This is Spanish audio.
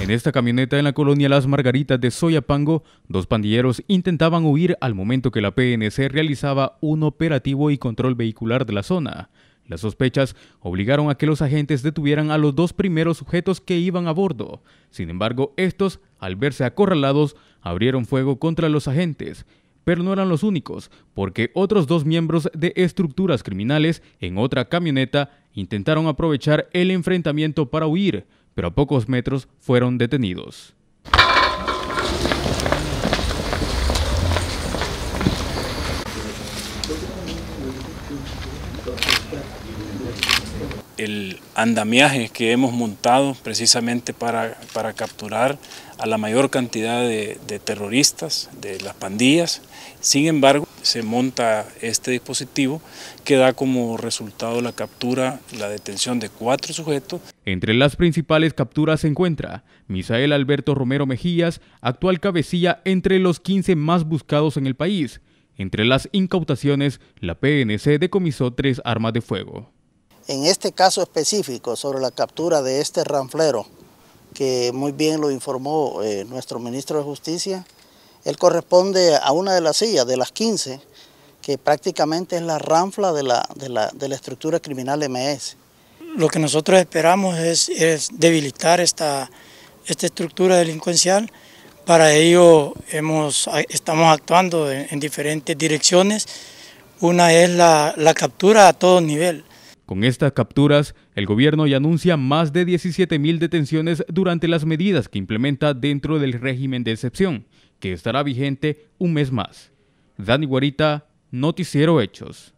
En esta camioneta en la colonia Las Margaritas de Soyapango, dos pandilleros intentaban huir al momento que la PNC realizaba un operativo y control vehicular de la zona. Las sospechas obligaron a que los agentes detuvieran a los dos primeros sujetos que iban a bordo. Sin embargo, estos, al verse acorralados, abrieron fuego contra los agentes pero no eran los únicos, porque otros dos miembros de estructuras criminales en otra camioneta intentaron aprovechar el enfrentamiento para huir, pero a pocos metros fueron detenidos. El andamiaje que hemos montado precisamente para, capturar a la mayor cantidad de, de terroristas, de las pandillas. Sin embargo, se monta este dispositivo que da como resultado la captura, la detención de cuatro sujetos. Entre las principales capturas se encuentra Misael Alberto Romero Mejías, actual cabecilla entre los 15 más buscados en el país, entre las incautaciones, la PNC decomisó tres armas de fuego. En este caso específico, sobre la captura de este ranflero, que muy bien lo informó eh, nuestro ministro de Justicia, él corresponde a una de las sillas, de las 15, que prácticamente es la ranfla de la, de estructura criminal MS. Lo que nosotros esperamos es, debilitar esta, esta estructura delincuencial para ello hemos, estamos actuando en, diferentes direcciones. Una es la, captura a todo nivel. Con estas capturas, el gobierno ya anuncia más de 17.000 detenciones durante las medidas que implementa dentro del régimen de excepción, que estará vigente un mes más. Dani Guarita, Noticiero Hechos.